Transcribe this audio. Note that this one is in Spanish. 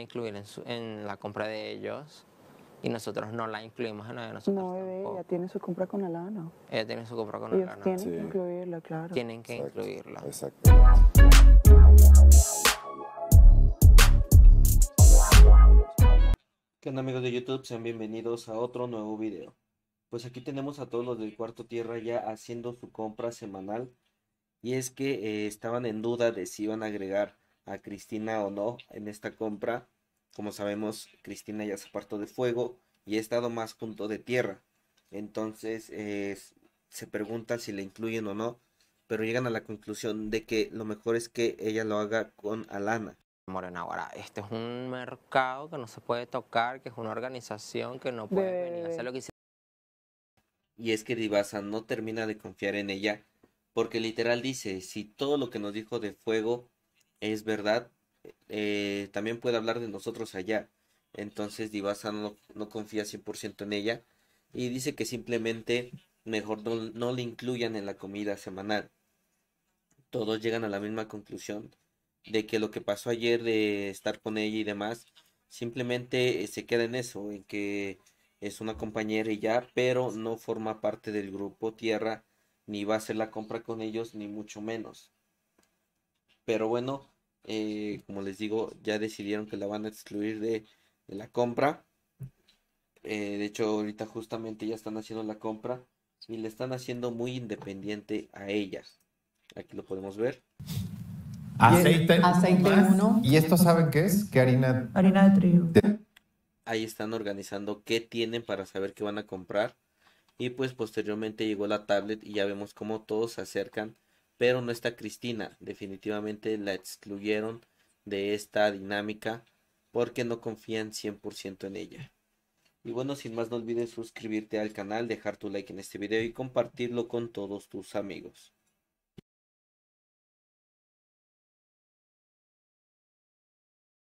incluir en, su, en la compra de ellos y nosotros no la incluimos en la de No, bebé, ella tiene su compra con Alana. Ella tiene su compra con Tienen que incluirla, claro. Tienen que incluirla. Exacto. ¿Qué onda amigos de YouTube? Sean bienvenidos a otro nuevo video. Pues aquí tenemos a todos los del Cuarto Tierra ya haciendo su compra semanal. Y es que eh, estaban en duda de si iban a agregar a Cristina o no en esta compra. Como sabemos, Cristina ya se apartó de fuego y ha estado más junto de tierra. Entonces se pregunta si la incluyen o no, pero llegan a la conclusión de que lo mejor es que ella lo haga con Alana. Morena, ahora, este es un mercado que no se puede tocar, que es una organización que no puede venir a hacer lo que Y es que Divasa no termina de confiar en ella, porque literal dice, si todo lo que nos dijo de fuego es verdad, eh, también puede hablar de nosotros allá. Entonces Divasa no, no confía 100% en ella y dice que simplemente mejor no, no le incluyan en la comida semanal. Todos llegan a la misma conclusión de que lo que pasó ayer de estar con ella y demás, simplemente eh, se queda en eso, en que es una compañera y ya, pero no forma parte del grupo Tierra, ni va a hacer la compra con ellos, ni mucho menos. Pero bueno, eh, como les digo, ya decidieron que la van a excluir de, la compra. Eh, de hecho, ahorita justamente ya están haciendo la compra y le están haciendo muy independiente a ellas. Aquí lo podemos ver. Aceite, aceite uno. ¿Y esto saben qué es? ¿Qué harina? Harina de trigo. Ahí están organizando qué tienen para saber qué van a comprar. Y pues posteriormente llegó la tablet y ya vemos cómo todos se acercan pero no está Cristina. Definitivamente la excluyeron de esta dinámica porque no confían 100% en ella. Y bueno, sin más no olvides suscribirte al canal, dejar tu like en este video y compartirlo con todos tus amigos.